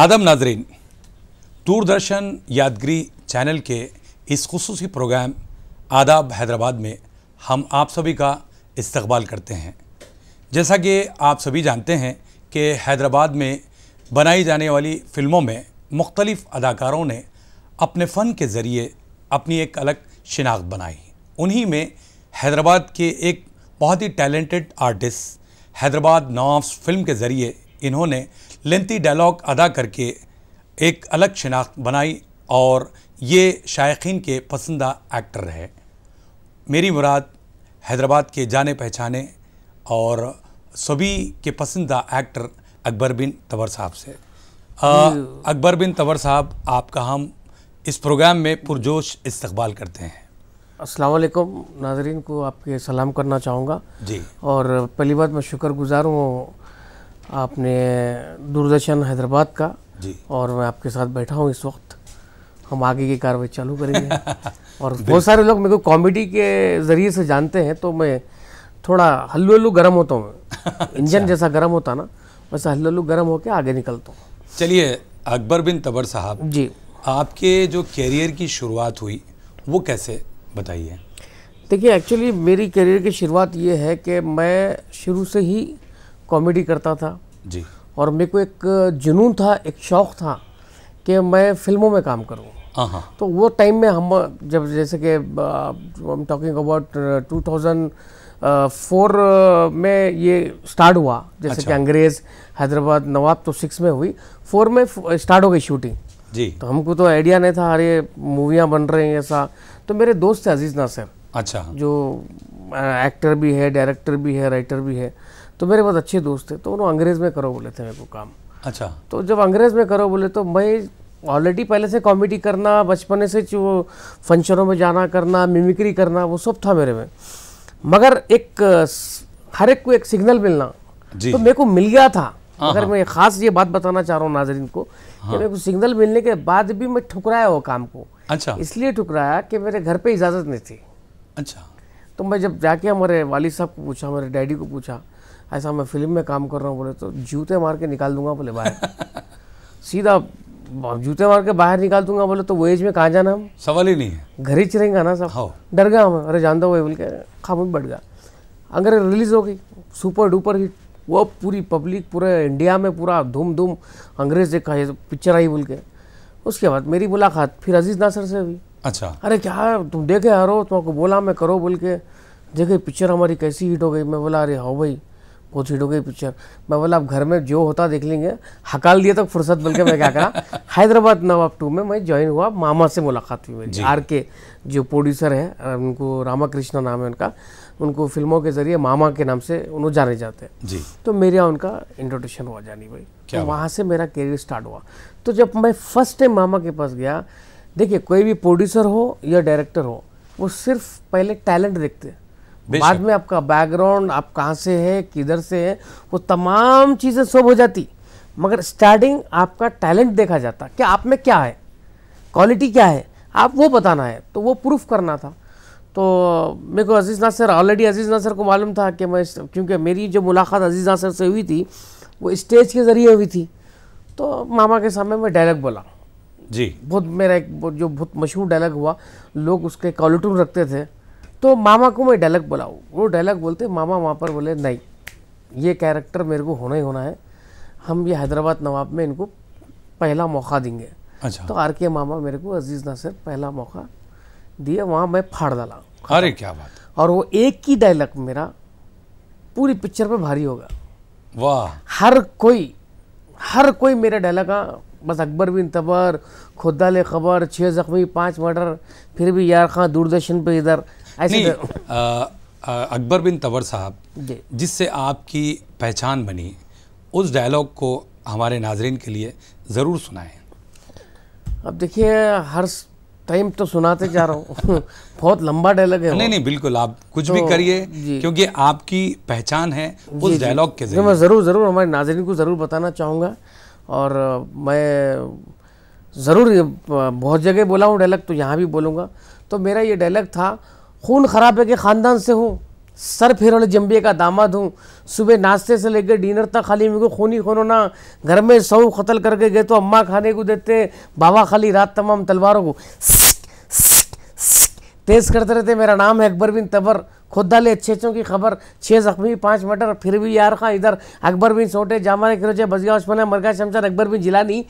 आदम नाजरीन दूरदर्शन यादगरी चैनल के इस खसूस प्रोग्राम आदाब हैदराबाद में हम आप सभी का इस्तबाल करते हैं जैसा कि आप सभी जानते हैं कि हैदराबाद में बनाई जाने वाली फ़िल्मों में मुख्तलिफ़ अदाकारों ने अपने फ़न के ज़रिए अपनी एक अलग शिनाख्त बनाई उन्हीं में हैदराबाद के एक बहुत ही टैलेंटेड आर्टिस्ट हैदराबाद नवाफ फिल्म के ज़रिए इन्होंने लेंथी डायलॉग अदा करके एक अलग शिनाख्त बनाई और ये शायकीन के पसंदा एक्टर रहे मेरी मुराद हैदराबाद के जाने पहचाने और सभी के पसंदा एक्टर अकबर बिन तवर साहब से अकबर बिन तंवर साहब आपका हम इस प्रोग्राम में पुरजोश इस्तकबाल करते हैं असलकुम नाजरीन को आपके सलाम करना चाहूँगा जी और पहली बात मैं शुक्रगुजार हूँ आपने दूरदर्शन हैदराबाद का जी और मैं आपके साथ बैठा हूँ इस वक्त हम आगे की कार्रवाई चालू करेंगे और बहुत सारे लोग मेरे को कॉमेडी के ज़रिए से जानते हैं तो मैं थोड़ा हल्लू हल्लू गर्म होता हूँ इंजन अच्छा। जैसा गर्म होता ना वैसा हल्लू हल्लू गर्म होकर आगे निकलता हूँ चलिए अकबर बिन तबर साहब जी आपके जो कैरियर की शुरुआत हुई वो कैसे बताइए देखिए एक्चुअली मेरी करियर की शुरुआत ये है कि मैं शुरू से ही कॉमेडी करता था जी और मेरे को एक जुनून था एक शौक़ था कि मैं फिल्मों में काम करूँ हाँ, हाँ। तो वो टाइम में हम जब जैसे कि टॉकिंग अबाउट 2004 में ये स्टार्ट हुआ जैसे अच्छा। कि अंग्रेज़ हैदराबाद नवाब तो सिक्स में हुई फोर में स्टार्ट हो गई शूटिंग जी तो हमको तो आइडिया नहीं था अरे मूवियाँ बन रही हैं ऐसा तो मेरे दोस्त थे अजीज़ नासिर अच्छा जो एक्टर भी है डायरेक्टर भी है राइटर भी है तो मेरे बहुत अच्छे दोस्त थे तो उन्होंने अंग्रेज़ में करो बोले थे मेरे को काम अच्छा तो जब अंग्रेज़ में करो बोले तो मैं ऑलरेडी पहले से कॉमेडी करना बचपने से जो फंक्शनों में जाना करना मिमिक्री करना वो सब था मेरे में मगर एक हर एक को एक सिग्नल मिलना तो मेरे को मिल गया था हाँ, अगर हाँ। मैं खास ये बात बताना चाह रहा हूँ नाजरीन को कि हाँ। मेरे को सिग्नल मिलने के बाद भी मैं ठुकराया वो काम को अच्छा इसलिए ठुकराया कि मेरे घर पे इजाज़त नहीं थी अच्छा तो मैं जब जाके हमारे वालिद साहब को पूछा हमारे डैडी को पूछा ऐसा मैं फिल्म में काम कर रहा हूँ बोले तो जूते मार के निकाल दूंगा बोले बाहर सीधा जूते मार के बाहर निकाल दूंगा बोले तो वो एज में कहाँ जाना हम सवाल ही नहीं है घर ही चिरेंगे ना सब हाँ। डर गया हम अरे जानता हुआ बोल के खामोश बढ़ गया अंग्रेज रिलीज हो गई सुपर डुपर हिट वो पूरी पब्लिक पूरे इंडिया में पूरा धूम धूम अंग्रेज देखा ये पिक्चर आई बोल के उसके बाद मेरी मुलाकात फिर अजीज नासर से भी अच्छा अरे क्या तुम देखे हारो तुमको बोला मैं करो बोल के देखे पिक्चर हमारी कैसी हिट हो गई मैं बोला अरे हाँ भाई वो हो की पिक्चर मैं बोला आप घर में जो होता देख लेंगे हकाल दिया तक तो फुर्सत के मैं क्या करा हैदराबाद नवाब टू में मैं ज्वाइन हुआ मामा से मुलाकात हुई मेरी आर के जो प्रोड्यूसर है उनको रामाकृष्णा नाम है उनका उनको फिल्मों के जरिए मामा के नाम से उन्होंने जाने जाते हैं जी तो मेरा उनका इंट्रोडक्शन हुआ जानी भाई तो वहाँ से मेरा करियर स्टार्ट हुआ तो जब मैं फर्स्ट टाइम मामा के पास गया देखिए कोई भी प्रोड्यूसर हो या डायरेक्टर हो वो सिर्फ पहले टैलेंट देखते हैं बाद में आपका बैकग्राउंड आप कहाँ से है किधर से है वो तमाम चीज़ें सब हो जाती मगर स्टार्टिंग आपका टैलेंट देखा जाता कि आप में क्या है क्वालिटी क्या है आप वो बताना है तो वो प्रूफ करना था तो मेरे को अजीज़ नासर ऑलरेडी अजीज़ नासर को मालूम था कि मैं क्योंकि मेरी जो मुलाकात अजीज़ नासर से हुई थी वो स्टेज के ज़रिए हुई थी तो मामा के सामने मैं डायलॉग बोला जी बहुत मेरा एक जो बहुत मशहूर डायलॉग हुआ लोग उसके कॉलटून रखते थे तो मामा को मैं डायलॉग बुलाऊँ वो डायलॉग बोलते मामा वहाँ पर बोले नहीं ये कैरेक्टर मेरे को होना ही होना है हम ये हैदराबाद नवाब में इनको पहला मौका देंगे अच्छा तो आर के मामा मेरे को अजीज नासिर पहला मौका दिया वहाँ मैं फाड़ डाला अरे क्या बात और वो एक ही डायलॉग मेरा पूरी पिक्चर पर भारी होगा वाह हर कोई हर कोई मेरे डायलॉग का बस अकबर बिन तबर खुदा ले खबर छः जख्मी पाँच मर्डर फिर भी यार खां दूरदर्शन पे इधर नहीं तो- अकबर बिन तवर साहब जिससे आपकी पहचान बनी उस डायलॉग को हमारे नाजरन के लिए ज़रूर सुनाएं अब देखिए हर टाइम तो सुनाते जा रहा हूँ बहुत लंबा डायलॉग है नहीं नहीं बिल्कुल आप कुछ तो, भी करिए क्योंकि आपकी पहचान है उस डायलॉग के जरिए मैं ज़रूर ज़रूर हमारे नाजरन को ज़रूर बताना चाहूँगा और मैं ज़रूर बहुत जगह बोला हूँ डायलॉग तो यहाँ भी बोलूँगा तो मेरा ये डायलॉग था खून खराबे के ख़ानदान से हूँ सर फिर जम्बे का दामाद हूँ सुबह नाश्ते से लेकर डिनर तक खाली मेरे को खून ही खून होना घर में सौ कतल करके गए तो अम्मा खाने को देते बाबा खाली रात तमाम तलवारों को तेज़ करते रहते मेरा नाम है अकबर बिन तबर खुद डाले अच्छे अच्छों की खबर छः जख्मी पाँच मटर फिर भी यार खां इधर अकबर बिन सोटे जामारे किरोचे बजगा उस्मान मरगा शमशान अकबर बिन जिलानी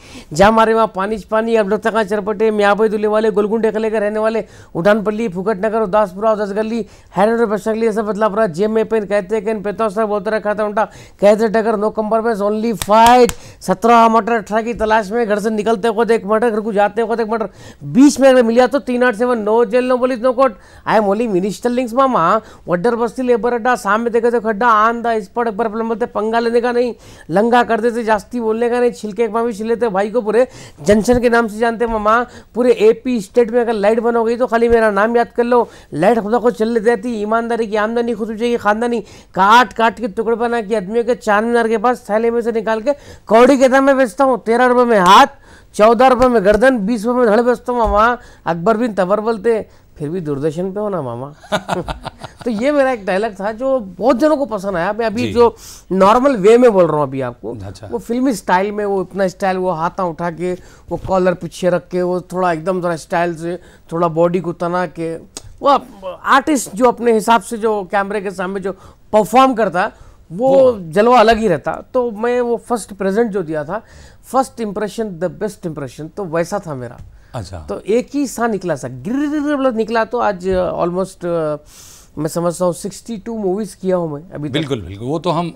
मारे वहाँ पानी पानी अब तका चरपटे मियाबई दुल्ले वाले गोलगुंडे कले के रहने वाले उठानपल्ली फुकट नगर उदासपुरा उदास गली हैरन बशकली ऐसा बदलापुरा जेब में पेन कहते कहन पेता सर बोलते रहे खाता उनका कहते टकर नो कम्बर में ओनली फाइट सत्रह मटर अठारह की तलाश में घर से निकलते खुद एक मटर घर को जाते खुद एक मटर बीच में अगर मिल जाते तो तीन आठ seven no jail no police no court I am only minister links मामा वडर बस्ती लेबर अड्डा सामने देखे तो खड्डा आन दा इस पर प्लम बोलते पंगा लेने का नहीं लंगा करते थे जास्ती बोलने का नहीं छिलके एक मामी छिले थे तो भाई को पूरे जंक्शन के नाम से जानते मामा पूरे एपी स्टेट में अगर लाइट बन हो गई तो खाली मेरा नाम याद कर लो लाइट खुदा को चलने देती ईमानदारी की आमदनी खुद हो जाएगी खानदानी काट काट के टुकड़े बना के आदमियों के चार मीनार के पास थैले में से निकाल के कौड़ी के दाम में बेचता हूँ तेरह रुपये में हाथ चौदह रुपये में गर्दन बीस रुपये में धड़ बेचता हूँ मामा अकबर बिन तबर बोलते फिर भी दूरदर्शन पे हो ना मामा तो ये मेरा एक डायलॉग था जो बहुत जनों को पसंद आया मैं अभी जो नॉर्मल वे में बोल रहा हूँ अभी आपको अच्छा। वो फिल्मी स्टाइल में वो इतना स्टाइल वो हाथा उठा के वो कॉलर पीछे रख के वो थोड़ा एकदम थोड़ा स्टाइल से थोड़ा बॉडी को तना के वो आर्टिस्ट जो अपने हिसाब से जो कैमरे के सामने जो परफॉर्म करता वो जलवा अलग ही रहता तो मैं वो फर्स्ट प्रेजेंट जो दिया था first impression the best impression तो वैसा था मेरा अच्छा तो एक ही सा निकला सा गिर मतलब निकला तो आज ऑलमोस्ट uh, uh, मैं समझता हूँ सिक्सटी टू मूवीज किया हूँ मैं अभी बिल्कुल बिल्कुल वो तो हम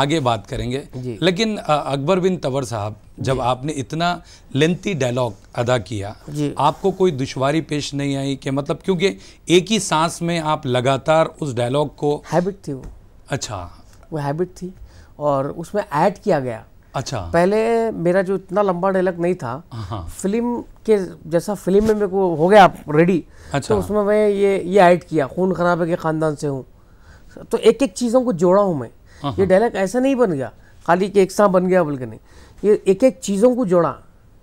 आगे बात करेंगे लेकिन uh, अकबर बिन तवर साहब जब आपने इतना लेंथी डायलॉग अदा किया आपको कोई दुश्वारी पेश नहीं आई कि मतलब क्योंकि एक ही सांस में आप लगातार उस डायलॉग को हैबिट थी वो अच्छा वो हैबिट थी और उसमें ऐड किया गया अच्छा पहले मेरा जो इतना लंबा डायलॉग नहीं था फिल्म हाँ। के जैसा फिल्म में मेरे को हो गया रेडी अच्छा। तो उसमें मैं ये ये ऐड किया खून खराबे के खानदान से हूँ तो एक एक चीज़ों को जोड़ा हूँ मैं हाँ, ये डायलॉग हाँ। ऐसा नहीं बन गया खाली कि एक साथ बन गया बल्कि नहीं ये एक एक चीज़ों को जोड़ा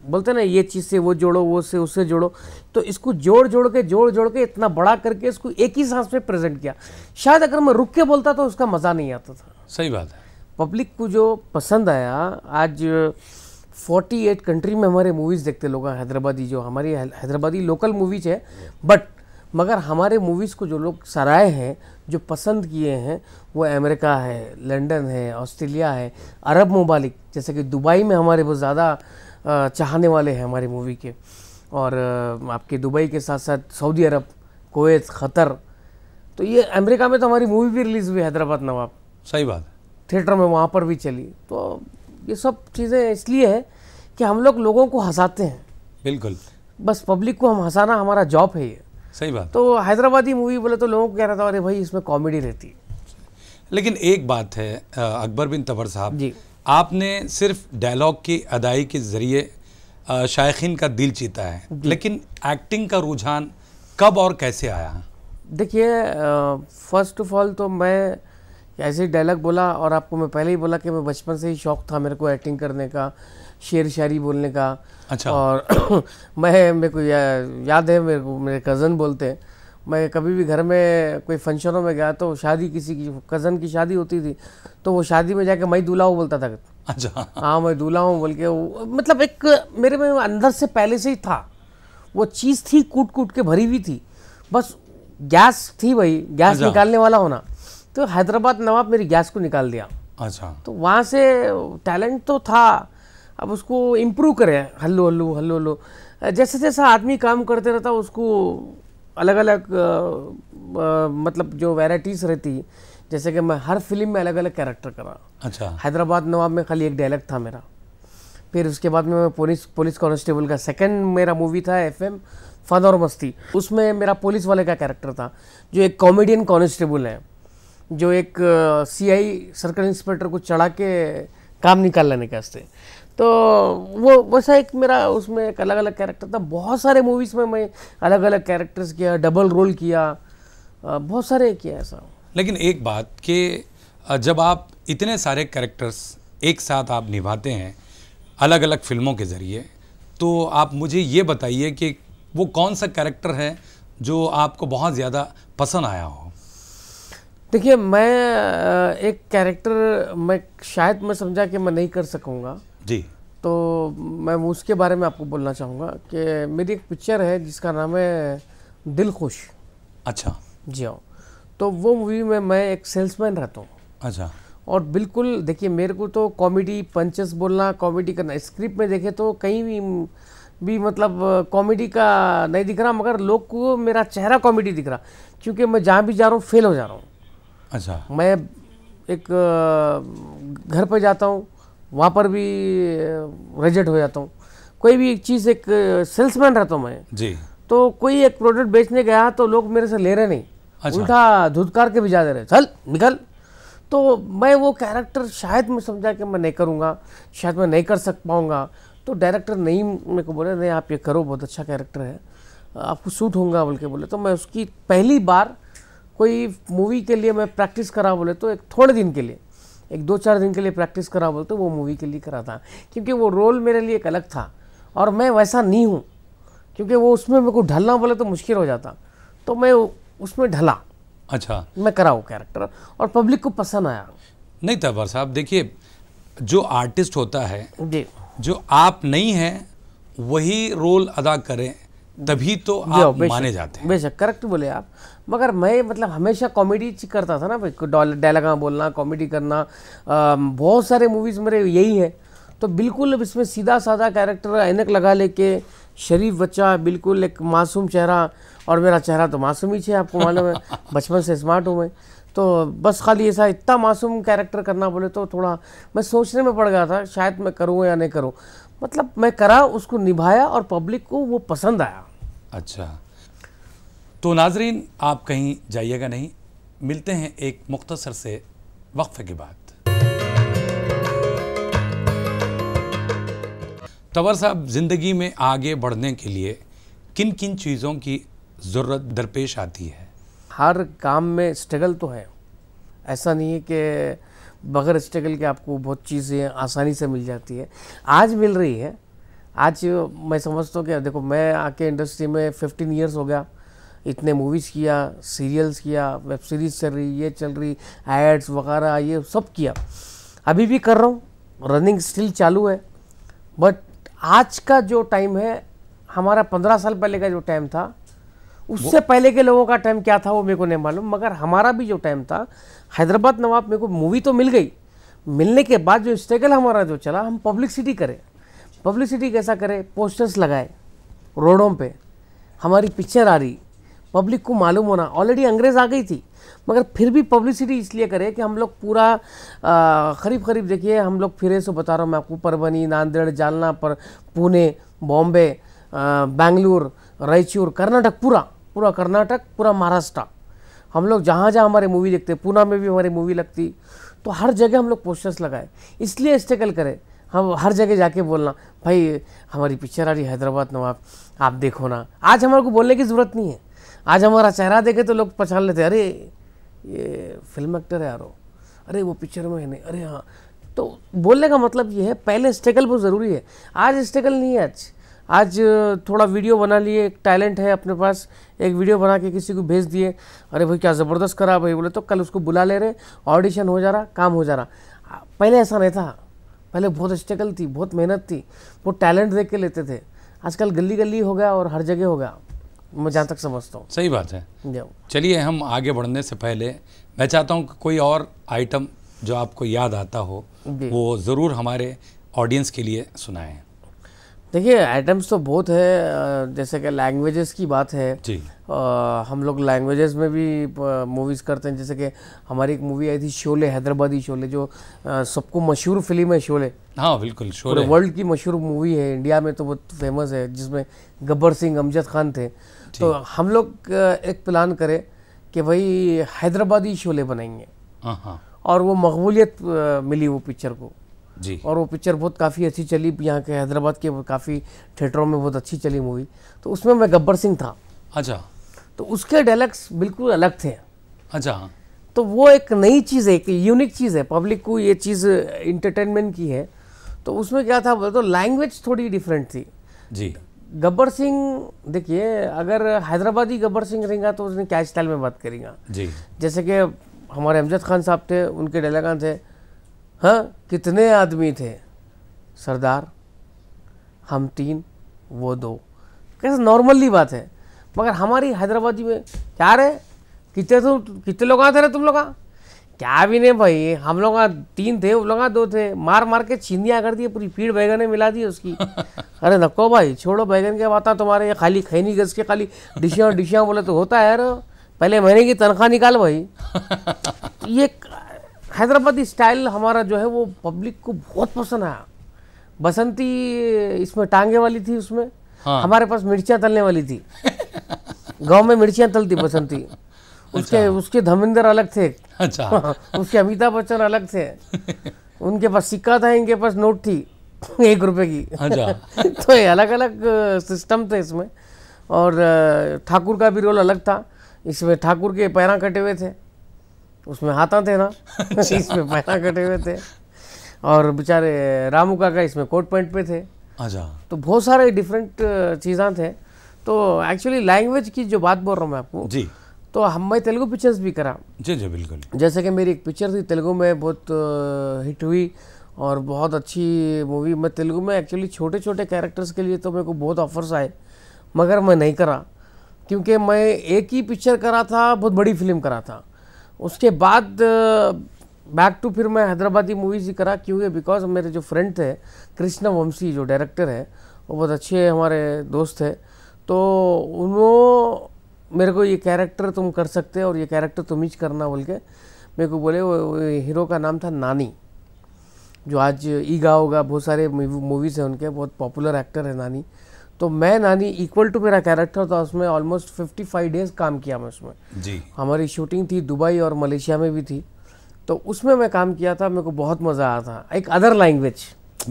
बोलते ना ये चीज़ से वो जोड़ो वो से उससे जोड़ो तो इसको जोड़ जोड़ के जोड़ जोड़ के इतना बड़ा करके इसको एक ही सांस में प्रेजेंट किया शायद अगर मैं रुक के बोलता तो उसका मज़ा नहीं आता था सही बात है पब्लिक को जो पसंद आया आज 48 कंट्री में हमारे मूवीज़ देखते लोग हैदराबादी जो हमारी हैदराबादी लोकल मूवीज है बट मगर हमारे मूवीज़ को जो लोग सराए हैं जो पसंद किए हैं वो अमेरिका है लंदन है ऑस्ट्रेलिया है अरब ममालिक जैसे कि दुबई में हमारे बहुत ज़्यादा चाहने वाले हैं हमारी मूवी के और आपके दुबई के साथ साथ सऊदी अरब कोवैत ख़तर तो ये अमेरिका में तो हमारी मूवी भी रिलीज़ हुई हैदराबाद नवाब सही बात थिएटर में वहाँ पर भी चली तो ये सब चीज़ें इसलिए है कि हम लोग लोगों को हंसाते हैं बिल्कुल बस पब्लिक को हम हंसाना हमारा जॉब है ये सही बात तो हैदराबादी मूवी बोले तो लोगों को कह रहा था अरे भाई इसमें कॉमेडी रहती है लेकिन एक बात है अकबर बिन तबर साहब जी आपने सिर्फ डायलॉग की अदाई के ज़रिए शायकीन का दिल जीता है लेकिन एक्टिंग का रुझान कब और कैसे आया देखिए फर्स्ट ऑफ ऑल तो मैं ऐसे डायलॉग बोला और आपको मैं पहले ही बोला कि मैं बचपन से ही शौक था मेरे को एक्टिंग करने का शेर शायरी बोलने का अच्छा और मैं मेरे को या, याद है मेरे को मेरे कज़न बोलते हैं मैं कभी भी घर में कोई फंक्शनों में गया तो शादी किसी की कज़न की शादी होती थी तो वो शादी में जाके मैं दूल्हा हूँ बोलता था अच्छा हाँ मैं दूल्हा हूँ बोल के वो, मतलब एक मेरे में अंदर से पहले से ही था वो चीज़ थी कूट कूट के भरी हुई थी बस गैस थी भाई गैस अच्छा। निकालने वाला होना तो हैदराबाद नवाब मेरी गैस को निकाल दिया अच्छा तो वहाँ से टैलेंट तो था अब उसको इम्प्रूव करें हल्लो हल्लो हल्लो हल्लो जैसे जैसा आदमी काम करते रहता उसको अलग अलग मतलब जो वैराइटीज रहती जैसे कि मैं हर फिल्म में अलग अलग कैरेक्टर करा अच्छा हैदराबाद नवाब में खाली एक डायलॉग था मेरा फिर उसके बाद में मैं पुलिस पुलिस कॉन्स्टेबल का सेकंड मेरा मूवी था एफएम फन और मस्ती उसमें मेरा पुलिस वाले का कैरेक्टर था जो एक कॉमेडियन कॉन्स्टेबल है जो एक सीआई सर्कल इंस्पेक्टर को चढ़ा के काम निकाल लेने के वास्ते तो वो वैसा एक मेरा उसमें एक अलग अलग कैरेक्टर था बहुत सारे मूवीज़ में मैं अलग अलग कैरेक्टर्स किया डबल रोल किया बहुत सारे किया ऐसा लेकिन एक बात कि जब आप इतने सारे कैरेक्टर्स एक साथ आप निभाते हैं अलग अलग फिल्मों के ज़रिए तो आप मुझे ये बताइए कि वो कौन सा कैरेक्टर है जो आपको बहुत ज़्यादा पसंद आया हो देखिए मैं एक कैरेक्टर मैं शायद मैं समझा कि मैं नहीं कर सकूँगा जी तो मैं उसके बारे में आपको बोलना चाहूँगा कि मेरी एक पिक्चर है जिसका नाम है दिल खुश अच्छा जी हाँ तो वो मूवी में मैं एक सेल्समैन रहता हूँ अच्छा और बिल्कुल देखिए मेरे को तो कॉमेडी पंचस बोलना कॉमेडी करना स्क्रिप्ट में देखे तो कहीं भी भी मतलब कॉमेडी का नहीं दिख रहा मगर लोग को मेरा चेहरा कॉमेडी दिख रहा क्योंकि मैं जहाँ भी जा रहा हूँ फेल हो जा रहा हूँ अच्छा मैं एक घर पर जाता हूँ वहाँ पर भी रिजेक्ट हो जाता हूँ कोई भी एक चीज़ एक सेल्समैन रहता हूँ मैं जी तो कोई एक प्रोडक्ट बेचने गया तो लोग मेरे से ले रहे नहीं अच्छा। उल्टा धुतकार के भी जा रहे चल निकल तो मैं वो कैरेक्टर शायद मैं समझा कि मैं नहीं करूँगा शायद मैं नहीं कर सक पाऊँगा तो डायरेक्टर नहीं मेरे को बोले नहीं आप ये करो बहुत अच्छा कैरेक्टर है आपको सूट होगा बोल के बोले तो मैं उसकी पहली बार कोई मूवी के लिए मैं प्रैक्टिस करा बोले तो एक थोड़े दिन के लिए एक दो चार दिन के लिए प्रैक्टिस करा बोले तो वो मूवी के लिए करा था क्योंकि वो रोल मेरे लिए एक अलग था और मैं वैसा नहीं हूँ क्योंकि वो उसमें मेरे को ढलना बोले तो मुश्किल हो जाता तो मैं उसमें ढला अच्छा मैं करा वो कैरेक्टर और पब्लिक को पसंद आया नहीं तबर साहब देखिए जो आर्टिस्ट होता है जी जो आप नहीं हैं वही रोल अदा करें तभी तो आप माने जाते हैं बेशक करेक्ट बोले आप मगर मैं मतलब हमेशा कॉमेडी करता था ना भाई डायलॉग बोलना कॉमेडी करना बहुत सारे मूवीज़ मेरे यही है तो बिल्कुल इसमें सीधा साधा कैरेक्टर ऐनक लगा लेके शरीफ बच्चा बिल्कुल एक मासूम चेहरा और मेरा चेहरा तो मासूम ही है आपको मालूम है बचपन से स्मार्ट हूँ मैं तो बस खाली ऐसा इतना मासूम कैरेक्टर करना बोले तो थोड़ा मैं सोचने में पड़ गया था शायद मैं करूँ या नहीं करूँ मतलब मैं करा उसको निभाया और पब्लिक को वो पसंद आया अच्छा तो नाजरीन आप कहीं जाइएगा नहीं मिलते हैं एक मुख्तसर से वक्फ़े के बाद तवर साहब ज़िंदगी में आगे बढ़ने के लिए किन किन चीज़ों की ज़रूरत दरपेश आती है हर काम में स्ट्रगल तो है ऐसा नहीं है कि बगैर स्ट्रगल के आपको बहुत चीज़ें आसानी से मिल जाती है आज मिल रही है आज मैं समझता हूँ कि देखो मैं आके इंडस्ट्री में फिफ्टीन ईयर्स हो गया इतने मूवीज़ किया सीरियल्स किया वेब सीरीज़ चल रही ये चल रही एड्स वगैरह ये सब किया अभी भी कर रहा हूँ रनिंग स्टिल चालू है बट आज का जो टाइम है हमारा पंद्रह साल पहले का जो टाइम था उससे पहले के लोगों का टाइम क्या था वो मेरे को नहीं मालूम मगर हमारा भी जो टाइम था हैदराबाद नवाब मेरे को मूवी तो मिल गई मिलने के बाद जो स्ट्रगल हमारा जो चला हम पब्लिसिटी करें पब्लिसिटी कैसा करें पोस्टर्स लगाए रोडों पे हमारी पिक्चर आ रही पब्लिक को मालूम होना ऑलरेडी अंग्रेज़ आ गई थी मगर फिर भी पब्लिसिटी इसलिए करें कि हम लोग पूरा खरीब खरीब देखिए हम लोग फिरे से बता रहा हूँ मैं आपको परभनी नांदेड़ जालना पर पुणे बॉम्बे बेंगलुरु रायचूर कर्नाटक पूरा पूरा कर्नाटक पूरा महाराष्ट्र हम लोग जहाँ जहाँ हमारे मूवी देखते हैं पूना में भी हमारी मूवी लगती तो हर जगह हम लोग पोस्टर्स लगाए इसलिए स्ट्रगल करें हम हर जगह जाके बोलना भाई हमारी पिक्चर आ रही हैदराबाद नवाब आप देखो ना आज हमारे को बोलने की ज़रूरत नहीं है आज हमारा चेहरा देखे तो लोग पहचान लेते अरे ये फिल्म एक्टर है यारो अरे वो पिक्चर में है नहीं अरे हाँ तो बोलने का मतलब ये है पहले स्ट्रगल बहुत ज़रूरी है आज स्ट्रगल नहीं है आज आज थोड़ा वीडियो बना लिए एक टैलेंट है अपने पास एक वीडियो बना के किसी को भेज दिए अरे भाई क्या ज़बरदस्त करा भाई बोले तो कल उसको बुला ले रहे ऑडिशन हो जा रहा काम हो जा रहा पहले ऐसा नहीं था पहले बहुत स्ट्रगल थी बहुत मेहनत थी वो टैलेंट देख के लेते थे आजकल गली गली हो गया और हर जगह हो गया मैं जहाँ तक समझता हूँ सही बात है चलिए हम आगे बढ़ने से पहले मैं चाहता हूँ कोई और आइटम जो आपको याद आता हो वो ज़रूर हमारे ऑडियंस के लिए सुनाएं देखिए आइटम्स तो बहुत है जैसे कि लैंग्वेजेस की बात है जी आ, हम लोग लैंग्वेजेस में भी मूवीज़ करते हैं जैसे कि हमारी एक मूवी आई थी शोले हैदराबादी शोले जो सबको मशहूर फिल्म है शोले हाँ बिल्कुल शोले वर्ल्ड की मशहूर मूवी है इंडिया में तो बहुत फेमस है जिसमें गब्बर सिंह अमजद खान थे तो हम लोग एक प्लान करें कि भाई हैदराबादी शोले बनाएंगे हाँ, हाँ। और वो मकबूलियत मिली वो पिक्चर को जी और वो पिक्चर बहुत काफ़ी अच्छी चली यहाँ के हैदराबाद के काफ़ी थिएटरों में बहुत अच्छी चली मूवी तो उसमें मैं गब्बर सिंह था अच्छा तो उसके डायलॉग्स बिल्कुल अलग थे अच्छा हाँ। तो वो एक नई चीज़ है एक यूनिक चीज़ है पब्लिक को ये चीज़ इंटरटेनमेंट की है तो उसमें क्या था बोलते तो लैंग्वेज थोड़ी डिफरेंट थी जी गब्बर सिंह देखिए अगर हैदराबादी गब्बर सिंह रहेगा तो उसने क्या स्टाइल में बात करेगा जी जैसे कि हमारे अमजद खान साहब थे उनके डेलागान थे हाँ कितने आदमी थे सरदार हम तीन वो दो कैसे नॉर्मली बात है मगर हमारी हैदराबादी में क्या रहे कितने तुम तो, कितने लोग आते रहे तुम लोग क्या भी नहीं भाई हम लोग तीन थे वो लोग दो थे मार मार के छीनिया कर दिए पूरी पीड़ बैगन मिला दी उसकी अरे नको भाई छोड़ो बैगन के बात तुम्हारे ये खाली खैनी गज के खाली डिशिया डिशियाँ बोले तो होता है यार पहले महीने की तनख्वाह निकाल भाई ये हैदराबादी स्टाइल हमारा जो है वो पब्लिक को बहुत पसंद आया बसंती इसमें टांगे वाली थी उसमें हाँ। हमारे पास मिर्चियाँ तलने वाली थी गांव में मिर्चियाँ तलती बसंती उसके अच्छा। उसके धमिंदर अलग थे अच्छा उसके अमिताभ बच्चन अलग थे उनके पास सिक्का था इनके पास नोट थी एक रुपए की अच्छा तो ये अलग अलग सिस्टम थे इसमें और ठाकुर का भी रोल अलग था इसमें ठाकुर के पैरा कटे हुए थे उसमें हाथा थे ना इसमें पैरा कटे हुए थे और बेचारे रामू काका इसमें कोट पैंट पे थे अच्छा तो बहुत सारे डिफरेंट चीज़ा थे तो एक्चुअली लैंग्वेज की जो बात बोल रहा हूँ मैं आपको जी तो हम मैं तेलुगु पिक्चर्स भी करा जी जी बिल्कुल जैसे कि मेरी एक पिक्चर थी तेलुगु में बहुत हिट हुई और बहुत अच्छी मूवी मैं तेलुगु में एक्चुअली छोटे छोटे कैरेक्टर्स के लिए तो मेरे को बहुत ऑफर्स आए मगर मैं नहीं करा क्योंकि मैं एक ही पिक्चर करा था बहुत बड़ी फिल्म करा था उसके बाद बैक टू फिर मैं हैदराबादी मूवीज़ ही करा क्योंकि बिकॉज मेरे जो फ्रेंड थे कृष्ण वंशी जो डायरेक्टर है वो बहुत अच्छे हमारे दोस्त थे तो उन्हों मेरे को ये कैरेक्टर तुम कर सकते हो और ये कैरेक्टर तुम ही करना बोल के मेरे को बोले वो, वो हीरो का नाम था नानी जो आज ईगा होगा बहुत सारे मूवीज़ हैं उनके बहुत पॉपुलर एक्टर है नानी तो मैं नानी इक्वल टू मेरा कैरेक्टर था उसमें ऑलमोस्ट फिफ्टी फाइव डेज काम किया मैं उसमें जी हमारी शूटिंग थी दुबई और मलेशिया में भी थी तो उसमें मैं काम किया था मेरे को बहुत मज़ा आया था एक अदर लैंग्वेज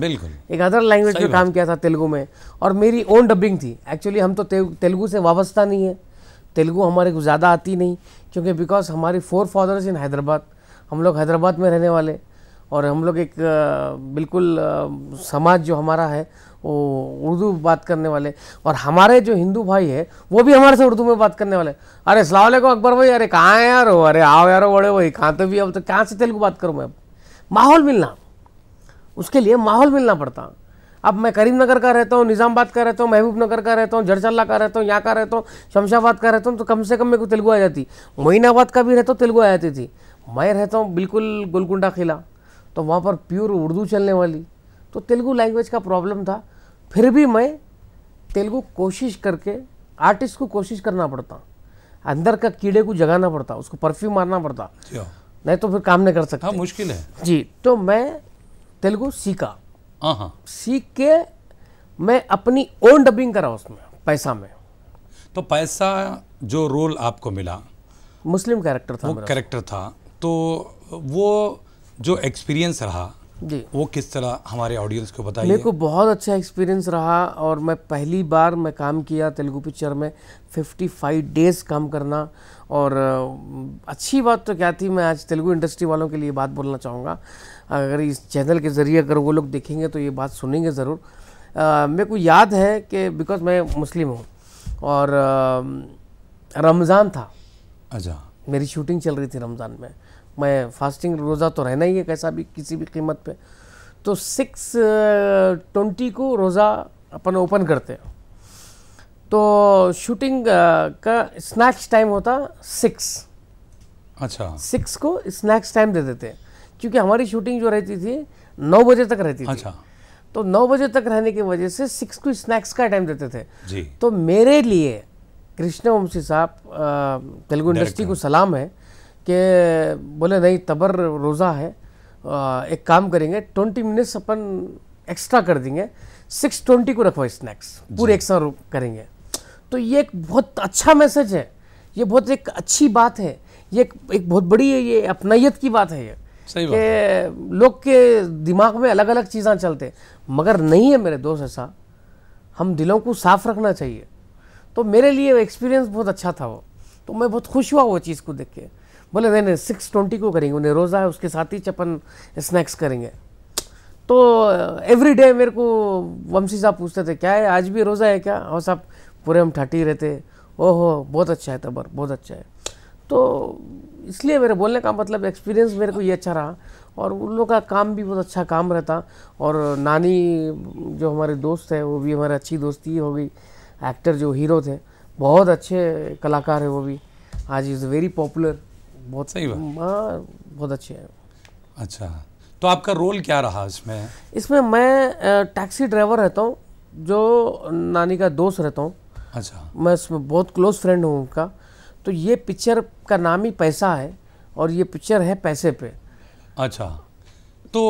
बिल्कुल एक अदर लैंग्वेज में काम किया था तेलुगु में और मेरी ओन डबिंग थी एक्चुअली हम तो तेलुगु से वाबस्ता नहीं है तेलुगु हमारे को ज़्यादा आती नहीं क्योंकि बिकॉज हमारी फोर फादर्स इन हैदराबाद हम लोग हैदराबाद में रहने वाले और हम लोग एक बिल्कुल समाज जो हमारा है वो उर्दू बात करने वाले और हमारे जो हिंदू भाई है वो भी हमारे से उर्दू में बात करने वाले अरे सलाम अकबर भाई अरे कहाँ है यार हो अरे आओ यार बड़े भाई कहाँ तो भी अब तो कहाँ से तेलुगु बात करूँ मैं माहौल मिलना उसके लिए माहौल मिलना पड़ता अब मैं करीमनगर का रहता हूँ निज़ामबाद का रहता हूँ महबूबनगर का रहता हूँ झरचल्ला का रहता हूँ यहाँ का रहता हूँ शमशाबाद का रहता हूँ तो कम से कम मेरे को तेलुगु आ जाती मोइनाबाद का भी रहता हूँ तेलुगु आ जाती थी मैं रहता हूँ बिल्कुल गोलकुंडा किला तो वहाँ पर प्योर उर्दू चलने वाली तो तेलुगु लैंग्वेज का प्रॉब्लम था फिर भी मैं तेलुगु कोशिश करके आर्टिस्ट को कोशिश करना पड़ता अंदर का कीड़े को जगाना पड़ता उसको परफ्यूम मारना पड़ता नहीं तो फिर काम नहीं कर सकता हाँ, मुश्किल है जी तो मैं तेलुगु सीखा हाँ, हाँ। सीख के मैं अपनी ओन डबिंग करा उसमें पैसा में तो पैसा जो रोल आपको मिला मुस्लिम कैरेक्टर था वो कैरेक्टर था तो वो जो एक्सपीरियंस रहा जी वो किस तरह हमारे ऑडियंस को बताइए मेरे को बहुत अच्छा एक्सपीरियंस रहा और मैं पहली बार मैं काम किया तेलुगु पिक्चर में 55 डेज काम करना और अच्छी बात तो क्या थी मैं आज तेलुगु इंडस्ट्री वालों के लिए बात बोलना चाहूँगा अगर इस चैनल के ज़रिए अगर वो लोग देखेंगे तो ये बात सुनेंगे ज़रूर मेरे को याद है कि बिकॉज मैं मुस्लिम हूँ और रमज़ान था अच्छा मेरी शूटिंग चल रही थी रमज़ान में मैं फास्टिंग रोज़ा तो रहना ही है कैसा भी किसी भी कीमत पे तो सिक्स ट्वेंटी को रोज़ा अपन ओपन करते हैं तो शूटिंग का स्नैक्स टाइम होता सिक्स अच्छा सिक्स को स्नैक्स टाइम दे देते हैं क्योंकि हमारी शूटिंग जो रहती थी नौ बजे तक रहती थी अच्छा तो नौ बजे तक रहने की वजह से सिक्स को स्नैक्स का टाइम देते थे जी तो मेरे लिए कृष्णवंशी साहब तेलुगु इंडस्ट्री को सलाम है कि बोले नहीं तबर रोज़ा है एक काम करेंगे ट्वेंटी मिनट्स अपन एक्स्ट्रा कर देंगे सिक्स ट्वेंटी को रखवाए स्नैक्स पूरे एक साथ करेंगे तो ये एक बहुत अच्छा मैसेज है ये बहुत एक अच्छी बात है ये एक, एक बहुत बड़ी है ये अपनाइत की बात है ये सही बात है। लोग के दिमाग में अलग अलग चीज़ें चलते मगर नहीं है मेरे दोस्त ऐसा हम दिलों को साफ रखना चाहिए तो मेरे लिए एक्सपीरियंस बहुत अच्छा था वो तो मैं बहुत खुश हुआ वो चीज़ को देख के बोले नहीं नहीं सिक्स ट्वेंटी को करेंगे उन्हें रोज़ा है उसके साथ ही चपन स्नैक्स करेंगे तो एवरी uh, डे मेरे को वंशी साहब पूछते थे क्या है आज भी रोज़ा है क्या और हाँ साहब पूरे हम ठाटी रहते ओहो बहुत अच्छा है तबर बहुत अच्छा है तो इसलिए मेरे बोलने का मतलब एक्सपीरियंस मेरे को ये अच्छा रहा और उन लोगों का काम भी बहुत अच्छा काम रहता और नानी जो हमारे दोस्त है वो भी हमारे अच्छी दोस्ती हो गई एक्टर जो हीरो थे बहुत अच्छे कलाकार है वो भी आज इज़ वेरी पॉपुलर बहुत सही माँ बहुत अच्छी है अच्छा तो आपका रोल क्या रहा इसमें इसमें मैं टैक्सी ड्राइवर रहता हूँ जो नानी का दोस्त रहता हूँ अच्छा मैं इसमें बहुत क्लोज फ्रेंड हूँ उनका तो ये पिक्चर का नाम ही पैसा है और ये पिक्चर है पैसे पे अच्छा तो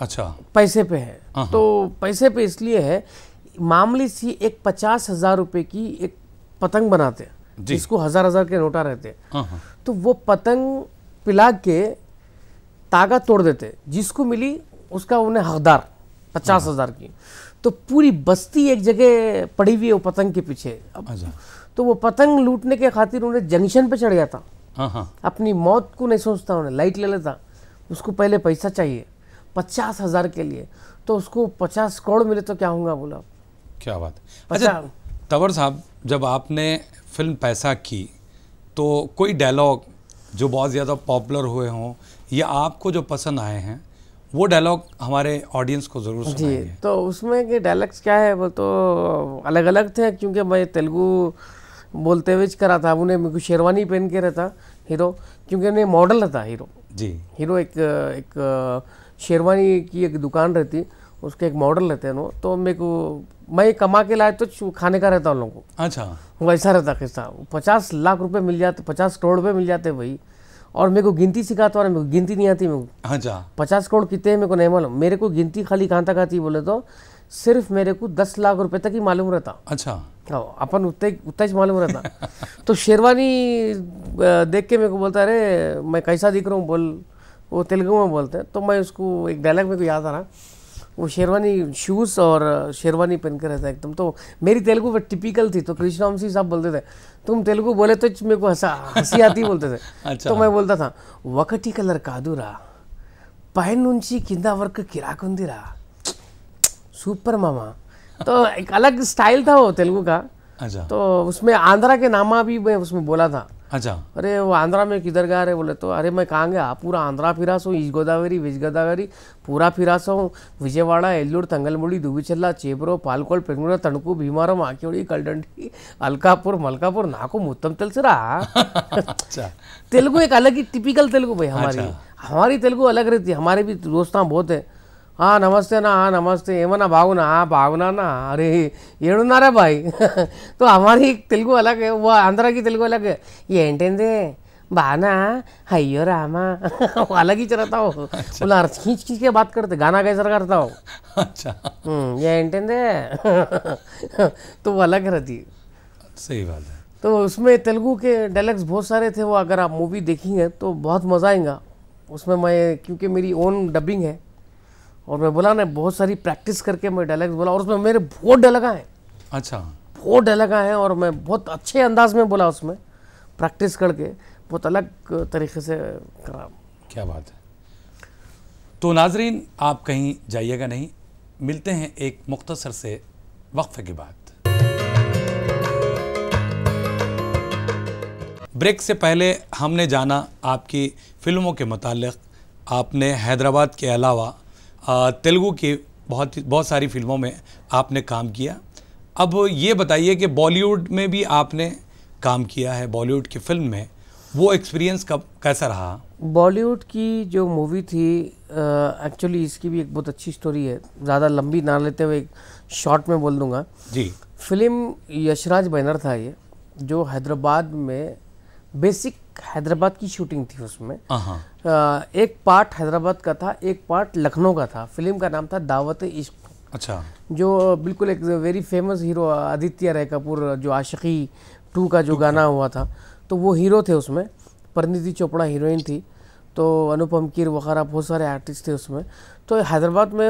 अच्छा पैसे पे है हाँ, हाँ। तो पैसे पे इसलिए है मामली सी एक पचास हजार रुपये की एक पतंग बनाते हैं जिसको हजार हजार के नोटा रहते हाँ, हाँ। तो वो पतंग पिला के ताकत तोड़ देते जिसको मिली उसका उन्हें हकदार पचास हजार की तो पूरी बस्ती एक जगह पड़ी हुई है वो पतंग के पीछे अच्छा। तो वो पतंग लूटने के खातिर उन्हें जंक्शन पे चढ़ गया था हाँ, अपनी मौत को नहीं सोचता उन्हें लाइट ले लेता उसको पहले पैसा चाहिए पचास हजार के लिए तो उसको पचास करोड़ मिले तो क्या होगा बोला क्या बात अच्छा तंवर साहब जब आपने फिल्म पैसा की तो कोई डायलॉग जो बहुत ज़्यादा पॉपुलर हुए हों या आपको जो पसंद आए हैं वो डायलॉग हमारे ऑडियंस को ज़रूर जी तो उसमें के डायलॉग्स क्या है वो तो अलग अलग थे क्योंकि मैं तेलुगु बोलते हुए करा था उन्हें मेरे को शेरवानी पहन के रहता हीरो क्योंकि उन्हें मॉडल रहता हीरो जी हीरो एक एक शेरवानी की एक दुकान रहती उसके एक मॉडल रहते हैं वो तो मेरे को मैं कमा के लाए तो खाने का रहता उन लोगों को अच्छा वैसा रहता किस्सा पचास लाख रुपए मिल जाते पचास करोड़ रुपये मिल जाते भाई और मेरे को गिनती सिखाता और मेरे को गिनती नहीं आती मेरे को अच्छा पचास करोड़ कितने हैं मेरे को नहीं मालूम मेरे को गिनती खाली कहाँ तक आती बोले तो सिर्फ मेरे को दस लाख रुपए तक ही मालूम रहता अच्छा हाँ, अपन उतना उतना ही मालूम रहता तो शेरवानी देख के मेरे को बोलता अरे मैं कैसा दिख रहा हूँ बोल वो तेलुगु में बोलते हैं तो मैं उसको एक डायलॉग मेरे को याद आ रहा वो शेरवानी शूज़ और शेरवानी पहन कर रहता है एकदम तो मेरी तेलुगु पर टिपिकल थी तो कृष्णवंशी साहब बोलते थे तुम तेलुगु बोले तो मेरे को हंसा हंसी आती बोलते थे अच्छा। तो मैं बोलता था वकटी कलर कादूरा उची किंदा वर्क किराक కిరాకుందిరా सुपर मामा तो एक अलग स्टाइल था वो तेलुगु का अच्छा। तो उसमें आंध्रा के नामा भी मैं उसमें बोला था अच्छा अरे वो आंध्रा में किधर गया रहे बोले तो अरे मैं कहाँ गया पूरा आंध्रा फिरा so east Godavari west Godavari पूरा फिरा सो विजयवाड़ा एल्लूर तंगलमुड़ी दुबीचल्ला चेबरो पालकोल पेंगुर तणुकु भीमारम आकेवड़ी कलडंडी अलकापुर मलकापुर नाको मुत्तम तेलसरा अच्छा तेलुगु एक अलग ही टिपिकल तेलुगु भाई हमारी अच्छा। हमारी तेलुगु अलग रहती है हमारे भी दोस्तान बहुत है हाँ నమస్తే ना నమస్తే भाई तो हमारी तेलुगु अलग है वो आंध्रा की तेलुगु अलग है ये ఏంటండి बाना अयो रामा अलग ही रहता हो बोला खींच खींच के बात करते गाना कैसा करता हो अच्छा हम्म, ये एंटेंदे तो वो अलग रहती सही बात है तो उसमें तेलुगु के डायलॉग्स बहुत सारे थे वो अगर आप मूवी देखेंगे तो बहुत मज़ा आएगा उसमें मैं क्योंकि मेरी ओन डबिंग है और मैं बोला ना बहुत सारी प्रैक्टिस करके मैं डायलॉग्स बोला और उसमें मेरे बहुत डायलॉगा हैं अच्छा बहुत डायलॉगा है और मैं बहुत अच्छे अंदाज में बोला उसमें प्रैक्टिस करके बहुत अलग तरीके से करा क्या बात है तो नाजरीन आप कहीं जाइएगा नहीं मिलते हैं एक मुख्तसर से वक्फे के बाद ब्रेक से पहले हमने जाना आपकी फ़िल्मों के मतलब आपने हैदराबाद के अलावा तेलुगु की बहुत बहुत सारी फिल्मों में आपने काम किया अब ये बताइए कि बॉलीवुड में भी आपने काम किया है बॉलीवुड की फिल्म में वो एक्सपीरियंस कब कैसा रहा बॉलीवुड की जो मूवी थी एक्चुअली इसकी भी एक बहुत अच्छी स्टोरी है ज़्यादा लंबी ना लेते हुए एक शॉर्ट में बोल दूंगा जी फिल्म यशराज बैनर था ये जो हैदराबाद में बेसिक हैदराबाद की शूटिंग थी उसमें एक पार्ट हैदराबाद का था एक पार्ट लखनऊ का था फिल्म का नाम था दावत इश्क अच्छा जो बिल्कुल एक very famous hero Aditya Roy Kapur जो आशिकी टू का जो गाना हुआ था तो वो हीरो थे उसमें परिणीति चोपड़ा हीरोइन थी तो अनुपम कीर वगैरह बहुत सारे आर्टिस्ट थे उसमें तो हैदराबाद में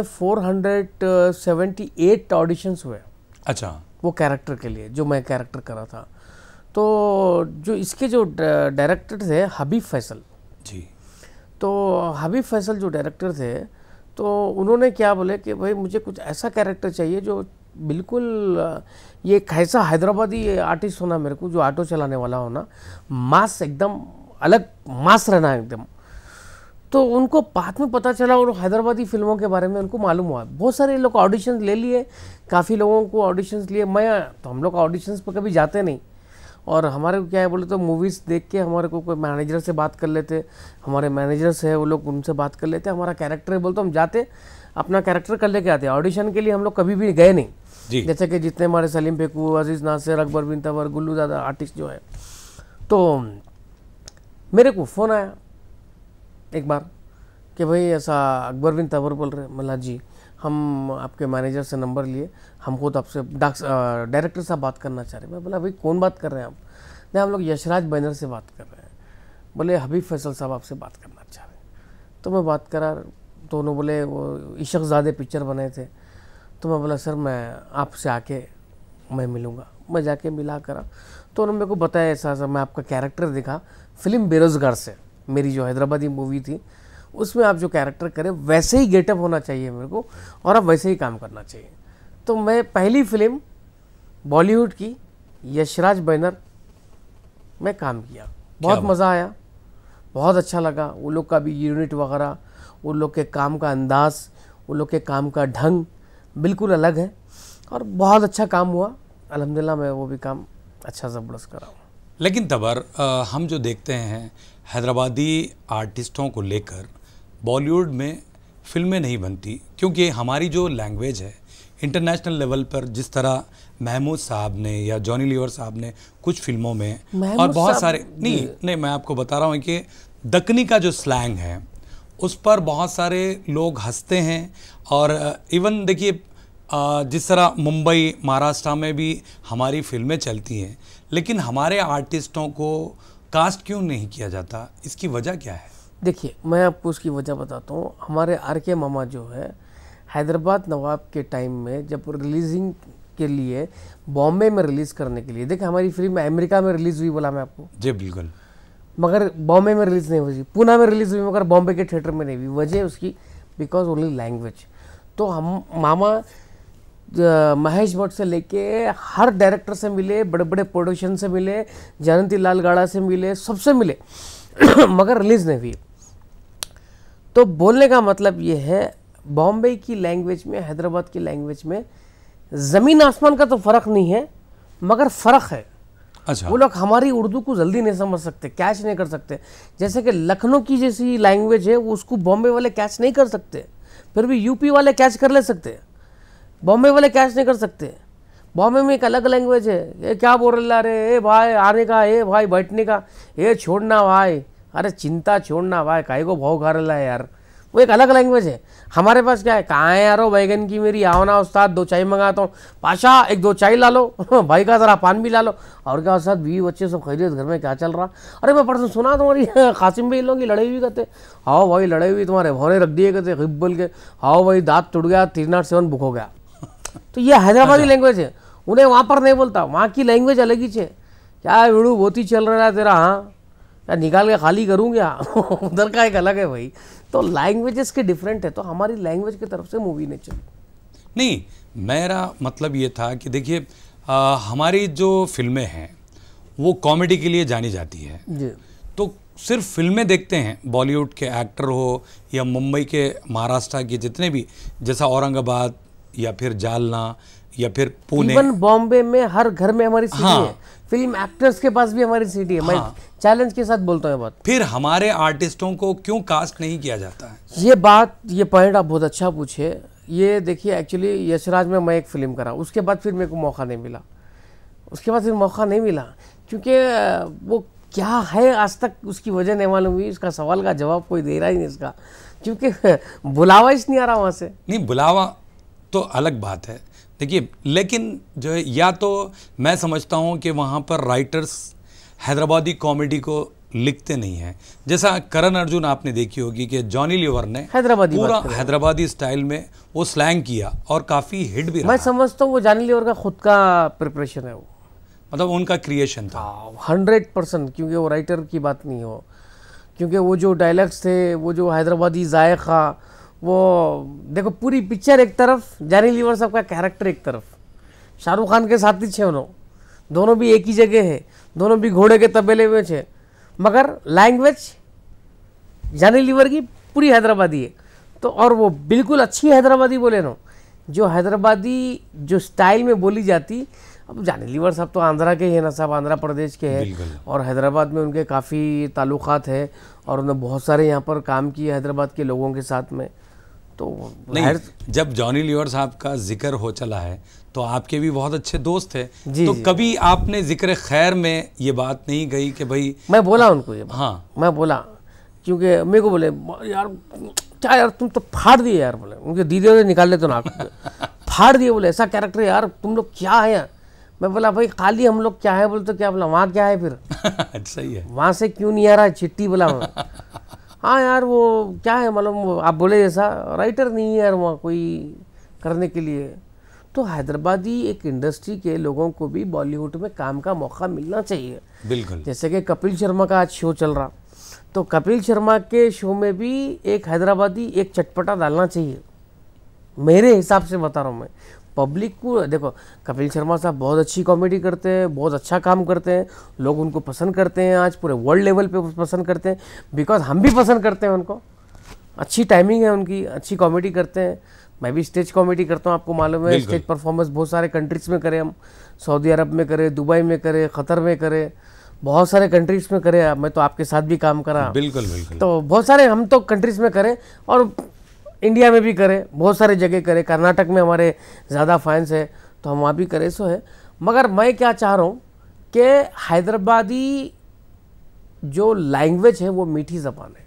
एट ऑडिशंस हुए अच्छा वो कैरेक्टर के लिए जो मैं कैरेक्टर करा था तो जो इसके जो डायरेक्टर थे हबीब फैसल जी तो हबीब फैसल जो डायरेक्टर थे तो उन्होंने क्या बोले कि भाई मुझे कुछ ऐसा कैरेक्टर चाहिए जो बिल्कुल ये कैसा हैदराबादी आर्टिस्ट होना मेरे को जो ऑटो चलाने वाला होना मास एकदम अलग मास रहना एकदम तो उनको बाद में पता चला और हैदराबादी फिल्मों के बारे में उनको मालूम हुआ बहुत सारे लोग ऑडिशन ले लिए काफ़ी लोगों को ऑडिशन लिए मैं तो हम लोग ऑडिशन पर कभी जाते नहीं और हमारे को क्या है बोले तो मूवीज़ देख के हमारे को कोई मैनेजर से बात कर लेते हमारे मैनेजर्स है वो लोग उनसे बात कर लेते हमारा कैरेक्टर है बोलते तो हम जाते अपना कैरेक्टर कर लेके आते ऑडिशन के लिए हम लोग कभी भी गए नहीं जी। जैसे कि जितने हमारे सलीम पेकू अजीज़ नासिर अकबर बिन तवर गुल्लू दादा आर्टिस्ट जो है तो मेरे को फ़ोन आया एक बार कि भाई ऐसा अकबर बिन तवर बोल रहे मल्ला जी हम आपके मैनेजर से नंबर लिए हमको तो आपसे डायरेक्टर साहब बात करना चाह रहे मैं बोला भाई कौन बात कर रहे हैं आप नहीं हम लोग यशराज बैनर से बात कर रहे हैं बोले हबीब फैसल साहब आपसे बात करना चाह रहे हैं तो मैं बात करा तो उन्होंने बोले वो इशक ज़्यादा पिक्चर बने थे तो मैं बोला सर मैं आपसे आके मैं मिलूँगा मैं जाके मिला करा तो उन्होंने मेरे को बताया ऐसा ऐसा मैं आपका कैरेक्टर देखा फिल्म बेरोज़गार से मेरी जो हैदराबादी मूवी थी उसमें आप जो कैरेक्टर करें वैसे ही गेटअप होना चाहिए मेरे को और आप वैसे ही काम करना चाहिए तो मैं पहली फिल्म बॉलीवुड की यशराज बैनर में काम किया बहुत मज़ा आया बहुत अच्छा लगा वो लोग का भी यूनिट वगैरह वो लोग के काम का अंदाज वो लोग के काम का ढंग बिल्कुल अलग है और बहुत अच्छा काम हुआ अलहमदिल्ला मैं वो भी काम अच्छा ज़बरदस्त करा हूँ लेकिन तबर हम जो देखते हैं हैदराबादी आर्टिस्टों को लेकर बॉलीवुड में फिल्में नहीं बनती क्योंकि हमारी जो लैंग्वेज है इंटरनेशनल लेवल पर जिस तरह महमूद साहब ने या जॉनी लीवर साहब ने कुछ फिल्मों में और बहुत सारे नहीं नहीं मैं आपको बता रहा हूँ कि दक्कनी का जो स्लैंग है उस पर बहुत सारे लोग हंसते हैं और इवन uh, देखिए uh, जिस तरह मुंबई महाराष्ट्र में भी हमारी फिल्में चलती हैं लेकिन हमारे आर्टिस्टों को कास्ट क्यों नहीं किया जाता इसकी वजह क्या है देखिए मैं आपको उसकी वजह बताता हूँ हमारे आर के मामा जो है हैदराबाद नवाब के टाइम में जब रिलीजिंग के लिए बॉम्बे में रिलीज़ करने के लिए देखिए हमारी फिल्म अमेरिका में रिलीज़ हुई बोला मैं आपको जी बिल्कुल मगर बॉम्बे में रिलीज़ नहीं हुई पुणे में रिलीज़ हुई मगर बॉम्बे के थिएटर में नहीं हुई वजह उसकी बिकॉज ओनली लैंग्वेज तो हम मामा महेश भट्ट से लेके हर डायरेक्टर से मिले बड़े बड़े प्रोडक्शन से मिले जयंती लाल गाड़ा से मिले सबसे मिले मगर रिलीज़ नहीं हुई तो बोलने का मतलब ये है बॉम्बे की लैंग्वेज में हैदराबाद की लैंग्वेज में ज़मीन आसमान का तो फ़र्क नहीं है मगर फ़र्क है अच्छा वो लोग हमारी उर्दू को जल्दी नहीं समझ सकते कैच नहीं कर सकते जैसे कि लखनऊ की जैसी लैंग्वेज है वो उसको बॉम्बे वाले कैच नहीं कर सकते फिर भी यूपी वाले कैच कर ले सकते बॉम्बे वाले कैच नहीं कर सकते बॉम्बे में एक अलग लैंग्वेज है ये क्या बोल ला रहे ए भाई आने का ए भाई बैठने का ए छोड़ना भाई अरे चिंता छोड़ना भाई काय को भाव खा रहा है यार वो एक अलग लैंग्वेज है हमारे पास क्या है कहाँ है यारो बैगन की मेरी आओ ना उस्ताद दो चाय मंगाता हूँ पाशा एक दो चाय ला लो भाई का ज़रा पान भी ला लो और क्या उस्ताद बीवी बच्चे सब खरीद घर में क्या चल रहा अरे मैं परसों सुना तुम्हारी कासिम भाई लोगों की लड़ाई हुई कहते हाओ भाई लड़ाई हुई तुम्हारे भौने रख दिए कहते बोल के हाओ भाई दाँत टूट गया थ्री नॉट सेवन बुक हो गया तो ये हैदराबादी लैंग्वेज अच्छा। है उन्हें वहाँ पर नहीं बोलता वहाँ की लैंग्वेज अलग ही है क्या वीडू बहुत ही चल रहा है तेरा हाँ या निकाल के खाली करूँ क्या उधर का एक अलग है भाई तो लैंग्वेजेस के डिफरेंट है तो हमारी लैंग्वेज की तरफ से मूवी नहीं चली नहीं मेरा मतलब ये था कि देखिए हमारी जो फिल्में हैं वो कॉमेडी के लिए जानी जाती है तो सिर्फ फिल्में देखते हैं बॉलीवुड के एक्टर हो या मुंबई के महाराष्ट्र के जितने भी जैसा औरंगाबाद या फिर जालना या फिर पुणे बॉम्बे में हर घर में हमारी हाँ, है फिल्म एक्टर्स के पास भी हमारी सीटी है हाँ। मैं चैलेंज के साथ बोलता हूँ बात फिर हमारे आर्टिस्टों को क्यों कास्ट नहीं किया जाता है ये बात ये पॉइंट आप बहुत अच्छा पूछे ये देखिए एक्चुअली यशराज में मैं एक फिल्म करा उसके बाद फिर मेरे को मौका नहीं मिला उसके बाद फिर मौका नहीं मिला क्योंकि वो क्या है आज तक उसकी वजह नहीं मालूम हुई उसका सवाल का जवाब कोई दे रहा ही नहीं इसका क्योंकि बुलावा इस नहीं आ रहा वहाँ से नहीं बुलावा तो अलग बात है देखिए लेकिन जो है या तो मैं समझता हूँ कि वहाँ पर राइटर्स हैदराबादी कॉमेडी को लिखते नहीं हैं जैसा करण अर्जुन आपने देखी होगी कि जॉनी लिवर ने हैदराबादी पूरा हैदराबादी स्टाइल में वो स्लैंग किया और काफ़ी हिट भी मैं समझता हूँ वो जॉनी लिवर का खुद का प्रिपरेशन है वो मतलब उनका क्रिएशन था हंड्रेड हाँ, परसेंट क्योंकि वो राइटर की बात नहीं हो क्योंकि वो जो डायलॉग्स थे वो जो हैदराबादी जायका वो देखो पूरी पिक्चर एक तरफ जानी लीवर साहब का कैरेक्टर एक तरफ शाहरुख खान के साथ ही छे उन्हों दोनों भी एक ही जगह है दोनों भी घोड़े के तबेले में छे मगर लैंग्वेज जानी लीवर की पूरी हैदराबादी है तो और वो बिल्कुल अच्छी हैदराबादी बोले ना जो हैदराबादी जो स्टाइल में बोली जाती अब जानी लीवर साहब तो आंध्रा के ही हैं ना साहब आंध्रा प्रदेश के हैं और हैदराबाद में उनके काफ़ी ताल्लुकात है और उन्होंने बहुत सारे यहाँ पर काम किए हैदराबाद के लोगों के साथ में तो नहीं हर... जब जॉनी लिवर साहब का जिक्र हो चला है तो आपके भी बहुत अच्छे दोस्त थे जी, तो जी, कभी जी, आपने जिक्र खैर में ये बात नहीं गई कि भाई मैं बोला उनको ये हाँ मैं बोला क्योंकि मेरे को बोले यार क्या यार तुम तो फाड़ दिए यार बोले उनके दीदी ने निकाल ले तो नाक फाड़ दिए बोले ऐसा कैरेक्टर यार तुम लोग क्या है मैं बोला भाई खाली हम लोग क्या है बोले तो क्या बोला वहाँ क्या है फिर सही है वहाँ से क्यों नहीं आ रहा है चिट्ठी बोला हाँ यार वो क्या है मतलब आप बोले जैसा राइटर नहीं है यार वहाँ कोई करने के लिए तो हैदराबादी एक इंडस्ट्री के लोगों को भी बॉलीवुड में काम का मौका मिलना चाहिए बिल्कुल जैसे कि कपिल शर्मा का आज शो चल रहा तो कपिल शर्मा के शो में भी एक हैदराबादी एक चटपटा डालना चाहिए मेरे हिसाब से बता रहा हूँ मैं पब्लिक को देखो कपिल शर्मा साहब बहुत अच्छी कॉमेडी करते हैं बहुत अच्छा काम करते हैं लोग उनको पसंद करते हैं आज पूरे वर्ल्ड लेवल पे पसंद करते हैं बिकॉज हम भी पसंद करते हैं उनको अच्छी टाइमिंग है उनकी अच्छी कॉमेडी करते हैं मैं भी स्टेज कॉमेडी करता हूँ आपको मालूम है स्टेज परफॉर्मेंस बहुत सारे कंट्रीज़ में करें हम सऊदी अरब में करें दुबई में करें ख़तर में करें बहुत सारे कंट्रीज़ में करें मैं तो आपके साथ भी काम करा बिल्कुल बिल्कुल तो बहुत सारे हम तो कंट्रीज़ में करें और इंडिया में भी करें बहुत सारे जगह करें कर्नाटक में हमारे ज़्यादा फैंस है तो हम वहाँ भी करें सो है मगर मैं क्या चाह रहा हूँ कि हैदराबादी जो लैंग्वेज है वो मीठी ज़बान है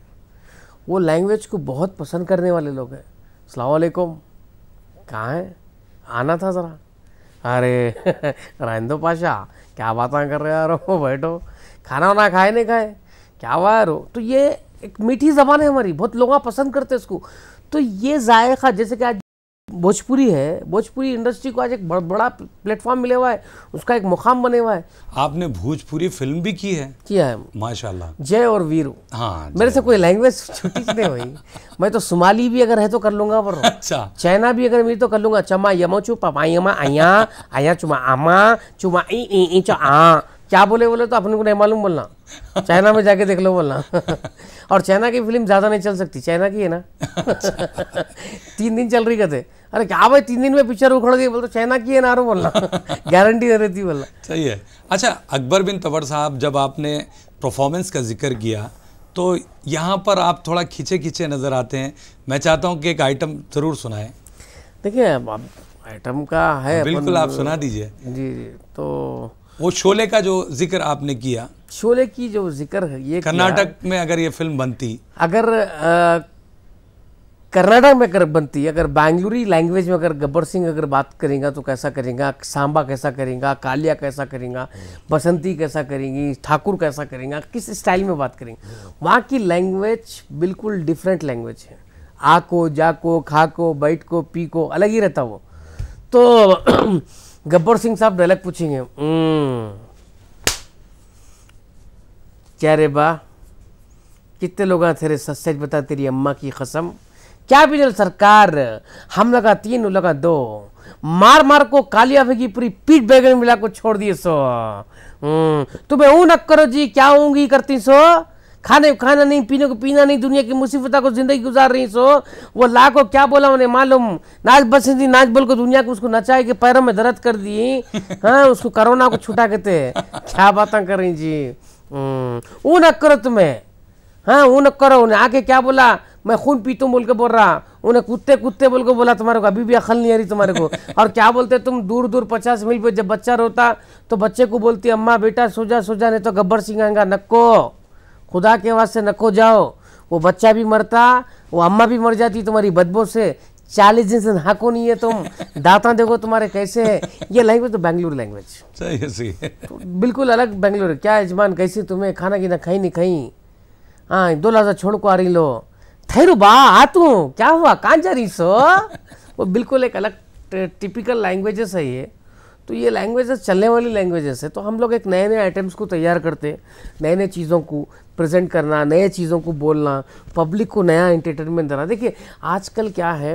वो लैंग्वेज को बहुत पसंद करने वाले लोग हैं सलामकुम कहाँ हैं आना था ज़रा अरे रहो पाशा क्या बातें कर रहे हो यार बैठो खाना वाना खाए नहीं खाए क्या हुआ यार तो ये एक मीठी ज़बान है हमारी बहुत लोग पसंद करते हैं इसको तो ये जायका जैसे कि आज भोजपुरी है भोजपुरी इंडस्ट्री को आज एक बड़, बड़ा प्लेटफॉर्म मिले हुआ है उसका एक मुकाम बने हुआ है आपने भोजपुरी फिल्म भी की है किया है माशाल्लाह जय और वीरू हाँ मेरे से कोई लैंग्वेज छुट्टी तो नहीं हुई मैं तो सुमाली भी अगर है तो कर लूंगा पर अच्छा चाइना भी अगर मेरी तो कर लूंगा चमा यमो चुपा यमा आया आया चुमा आमा चुमा ई ई क्या बोले बोले तो अपने को नहीं मालूम बोलना चाइना में जाके देख लो बोलना और चाइना की फिल्म ज़्यादा नहीं चल सकती चाइना की है ना तीन दिन चल रही कहते अरे क्या भाई तीन दिन में पिक्चर उखड़ गई बोलते तो चाइना की है ना बोलना गारंटी नहीं रहती बोलना सही है अच्छा अकबर बिन तवर साहब जब आपने परफॉर्मेंस का जिक्र किया तो यहाँ पर आप थोड़ा खींचे खींचे नज़र आते हैं मैं चाहता हूँ कि एक आइटम ज़रूर सुनाए देखिए आइटम का है बिल्कुल आप सुना दीजिए जी जी तो वो शोले का जो जिक्र आपने किया शोले की जो जिक्र है ये कर्नाटक में अगर ये फिल्म बनती अगर कर्नाटक में अगर बनती अगर बैंगलुरी लैंग्वेज में अगर गब्बर सिंह अगर बात करेगा तो कैसा करेगा सांबा कैसा करेगा कालिया कैसा करेगा बसंती कैसा करेंगी ठाकुर कैसा करेगा किस स्टाइल में बात करेंगे वहाँ की लैंग्वेज बिल्कुल डिफरेंट लैंग्वेज है आ को जा को खा को बैठ को पी को अलग ही रहता वो तो गब्बर सिंह साहब डायलॉग पूछेंगे हम्म। क्या रे बा कितने लोग हैं तेरे सच सच बता तेरी अम्मा की कसम क्या बिजल सरकार हम लगा तीन लगा दो मार मार को कालिया भेगी पूरी पीठ बैगन मिला को छोड़ दिए सो हम्म। तुम्हें ऊ न करो जी क्या ऊँगी करती सो खाने को खाना नहीं पीने को पीना नहीं दुनिया की मुसीबतों को ज़िंदगी गुजार रही सो वो ला को क्या बोला उन्हें मालूम नाच बस नाच बोल को दुनिया को उसको नचाए के पैरों में दर्द कर दी हाँ उसको करोना को छुटा कहते क्या बातें कर रही जी वो हम्म, न करो तुम्हें हाँ वो न करो उन्हें आके क्या बोला मैं खून पीता हूँ बोल के बोल रहा उन्हें कुत्ते कुत्ते बोल के बोला तुम्हारे को अभी भी अकल नहीं आ रही तुम्हारे को और क्या बोलते तुम दूर दूर पचास मील पे जब बच्चा रोता तो बच्चे को बोलती अम्मा बेटा सोजा सोजा नहीं तो गब्बर सिंह आएगा नक्को खुदा के वास्ते नको जाओ वो बच्चा भी मरता वो अम्मा भी मर जाती तुम्हारी बदबू से चालीस दिन से नाको नहीं है तुम दाता देखो तुम्हारे कैसे तो है ये लैंग्वेज तो बेंगलुरु लैंग्वेज सही है तो बिल्कुल अलग बेंगलुरु क्या यजमान कैसे तुम्हें खाना पीना खाई नहीं खाई हाँ दो लाजा छोड़ को आ रही लो थेरू बा आ तू क्या हुआ कहाँ जा रही सो वो बिल्कुल एक अलग टिपिकल लैंग्वेजेस है ये तो ये लैंग्वेजेस चलने वाली लैंग्वेजेस है तो हम लोग एक नए नए आइटम्स को तैयार करते नए नए चीज़ों को प्रेजेंट करना नए चीज़ों को बोलना पब्लिक को नया एंटरटेनमेंट देना देखिए आजकल क्या है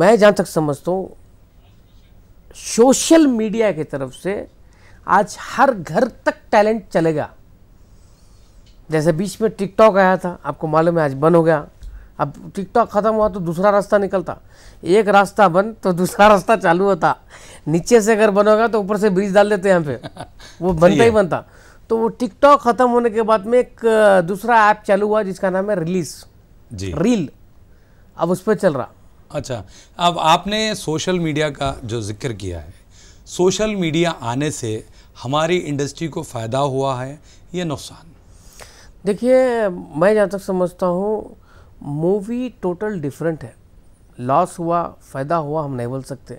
मैं जहाँ तक समझता हूँ सोशल मीडिया की तरफ से आज हर घर तक टैलेंट चलेगा जैसे बीच में टिकटॉक आया था आपको मालूम है आज बंद हो गया अब टिकटॉक ख़त्म हुआ तो दूसरा रास्ता निकलता एक रास्ता बंद तो दूसरा रास्ता चालू होता नीचे से अगर बनोगा तो ऊपर से ब्रिज डाल देते हैं यहाँ पे वो बनता ही बनता तो वो टिकटॉक ख़त्म होने के बाद में एक दूसरा ऐप चालू हुआ जिसका नाम है रिलीज जी रील अब उस पर चल रहा अच्छा अब आपने सोशल मीडिया का जो जिक्र किया है सोशल मीडिया आने से हमारी इंडस्ट्री को फ़ायदा हुआ है या नुकसान देखिए मैं जहाँ तक समझता हूँ मूवी टोटल डिफरेंट है लॉस हुआ फ़ायदा हुआ हम नहीं बोल सकते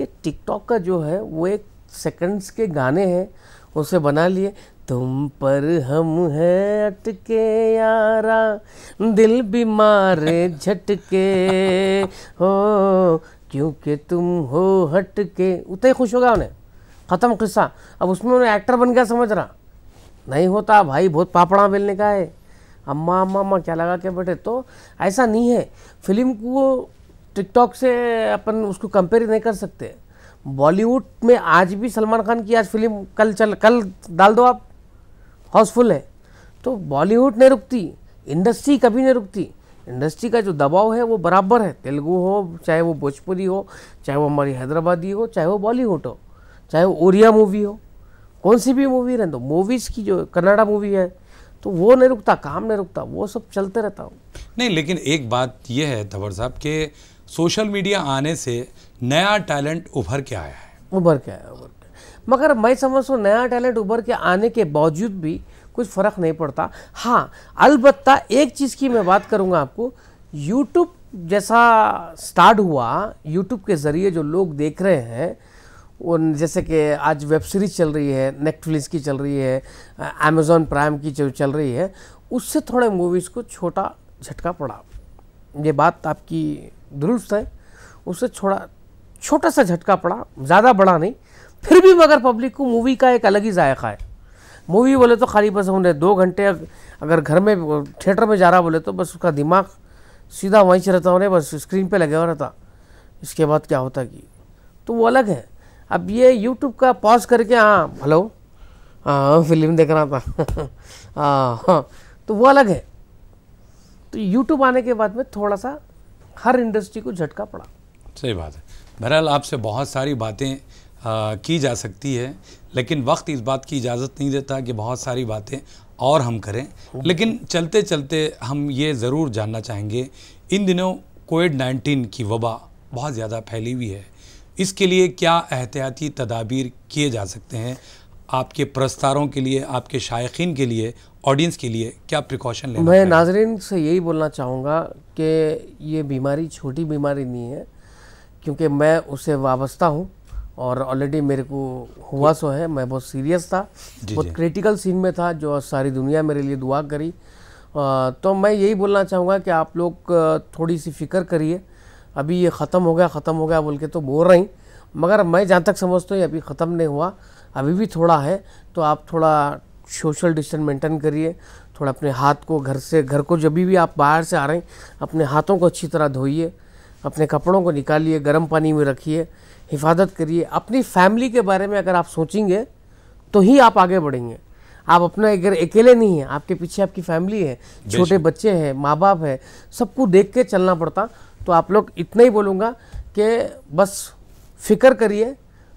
ये टिकटॉक का जो है वो एक सेकंड्स के गाने हैं उसे बना लिए तुम पर हम हैं अटके यारा दिल बीमारे झटके हो क्योंकि तुम हो हटके उतना ही खुश होगा उन्हें ख़त्म किस्सा अब उसमें उन्हें एक्टर बन गया समझ रहा नहीं होता भाई बहुत पापड़ा बेलने का है अम्मा अम्मा अम्मा क्या लगा के बैठे तो ऐसा नहीं है फिल्म को टिकटॉक से अपन उसको कंपेयर नहीं कर सकते बॉलीवुड में आज भी सलमान खान की आज फिल्म कल चल कल डाल दो आप हाउसफुल है तो बॉलीवुड नहीं रुकती इंडस्ट्री कभी नहीं रुकती इंडस्ट्री का जो दबाव है वो बराबर है तेलुगु हो चाहे वो भोजपुरी हो चाहे वो हमारी हैदराबादी हो चाहे वो बॉलीवुड हो चाहे वो ओरिया मूवी हो कौन सी भी मूवी रहें तो मूवीज़ की जो कन्नाडा मूवी है तो वो नहीं रुकता काम नहीं रुकता वो सब चलते रहता हूँ नहीं लेकिन एक बात यह है धवर साहब के सोशल मीडिया आने से नया टैलेंट उभर के आया है उभर के आया उभर के मगर मैं समझता हूँ नया टैलेंट उभर के आने के बावजूद भी कुछ फ़र्क नहीं पड़ता हाँ अलबत् एक चीज़ की मैं बात करूँगा आपको यूट्यूब जैसा स्टार्ट हुआ यूट्यूब के ज़रिए जो लोग देख रहे हैं उन जैसे कि आज वेब सीरीज चल रही है नेटफ्लिक्स की चल रही है अमेजोन प्राइम की जो चल रही है उससे थोड़े मूवीज़ को छोटा झटका पड़ा ये बात आपकी दुरुस्त है उससे छोड़ा छोटा सा झटका पड़ा ज़्यादा बड़ा नहीं फिर भी मगर पब्लिक को मूवी का एक अलग ही जायका है मूवी बोले तो खाली बस हमने दो घंटे अगर घर में थिएटर में जा रहा बोले तो बस उसका दिमाग सीधा वहीं से रहता उन्हें बस स्क्रीन पे लगे हुआ रहता इसके बाद क्या होता कि तो वो अलग है अब ये यूट्यूब का पॉज करके हाँ हेलो हाँ, फिल्म देख रहा था हाँ, हाँ तो वो अलग है तो यूट्यूब आने के बाद में थोड़ा सा हर इंडस्ट्री को झटका पड़ा सही बात है बहरहाल आपसे बहुत सारी बातें की जा सकती है लेकिन वक्त इस बात की इजाज़त नहीं देता कि बहुत सारी बातें और हम करें लेकिन चलते चलते हम ये ज़रूर जानना चाहेंगे इन दिनों कोविड नाइन्टीन की वबा बहुत ज़्यादा फैली हुई है इसके लिए क्या एहतियाती तदाबीर किए जा सकते हैं आपके प्रस्तारों के लिए आपके शायकीन के लिए ऑडियंस के लिए क्या प्रिकॉशन लेना मैं नाजरन से यही बोलना चाहूँगा कि ये बीमारी छोटी बीमारी नहीं है क्योंकि मैं उससे वाबस्ता हूँ और ऑलरेडी मेरे को हुआ तो सो है मैं बहुत सीरियस था बहुत क्रिटिकल सीन में था जो सारी दुनिया मेरे लिए दुआ करी तो मैं यही बोलना चाहूँगा कि आप लोग थोड़ी सी फ़िक्र करिए अभी ये ख़त्म हो गया ख़त्म हो गया बोल के तो बोल रही मगर मैं जहाँ तक समझता हूँ अभी ख़त्म नहीं हुआ अभी भी थोड़ा है तो आप थोड़ा सोशल डिस्टेंस मेंटेन करिए थोड़ा अपने हाथ को घर से घर को जब भी आप बाहर से आ रहे हैं अपने हाथों को अच्छी तरह धोइए अपने कपड़ों को निकालिए गर्म पानी में रखिए हिफाजत करिए अपनी फैमिली के बारे में अगर आप सोचेंगे तो ही आप आगे बढ़ेंगे आप अपना अगर अकेले नहीं हैं आपके पीछे आपकी फैमिली है छोटे बच्चे हैं माँ बाप है सबको देख के चलना पड़ता तो आप लोग इतना ही बोलूँगा कि बस फिक्र करिए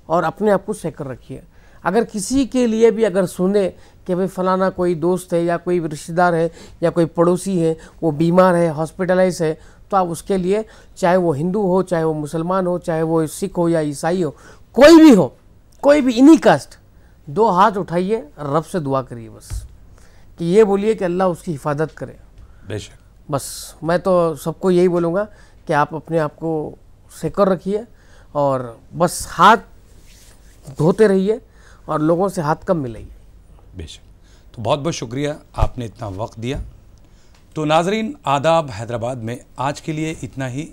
और अपने आप को सेकर रखिए अगर किसी के लिए भी अगर सुने कि भाई फलाना कोई दोस्त है या कोई रिश्तेदार है या कोई पड़ोसी है वो बीमार है हॉस्पिटलाइज है तो आप उसके लिए चाहे वो हिंदू हो चाहे वो मुसलमान हो चाहे वो सिख हो या ईसाई हो कोई भी हो कोई भी इन्हीं कास्ट दो हाथ उठाइए रब से दुआ करिए बस कि ये बोलिए कि अल्लाह उसकी हिफाजत करे बेशक बस मैं तो सबको यही बोलूँगा कि आप अपने आप को सेकर रखिए और बस हाथ धोते रहिए और लोगों से हाथ कम मिलाइए बेशक तो बहुत बहुत शुक्रिया आपने इतना वक्त दिया तो नाजरीन आदाब हैदराबाद में आज के लिए इतना ही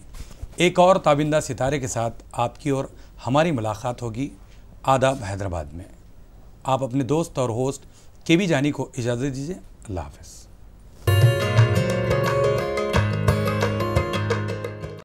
एक और ताबिंदा सितारे के साथ आपकी और हमारी मुलाकात होगी आदाब हैदराबाद में आप अपने दोस्त और होस्ट के बी जानी को इजाज़त दीजिए अल्लाह हाफ़